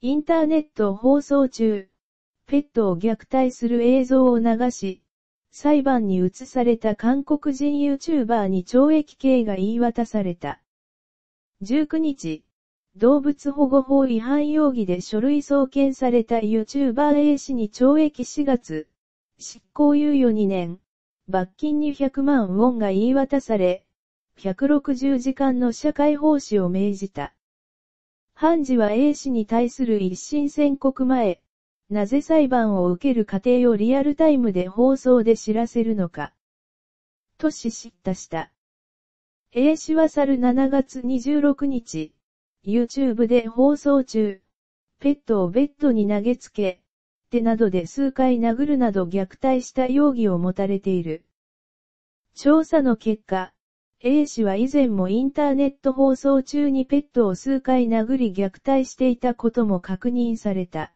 インターネット放送中、ペットを虐待する映像を流し、裁判に移された韓国人 YouTuber に懲役刑が言い渡された。19日、動物保護法違反容疑で書類送検された YouTuber A 氏に懲役4月、執行猶予2年、罰金200万ウォンが言い渡され、160時間の社会奉仕を命じた。判事は A 氏に対する一審宣告前、なぜ裁判を受ける過程をリアルタイムで放送で知らせるのか。とし知ったした。A 氏は去る7月26日、YouTube で放送中、ペットをベッドに投げつけ、手などで数回殴るなど虐待した容疑を持たれている。調査の結果、A 氏は以前もインターネット放送中にペットを数回殴り虐待していたことも確認された。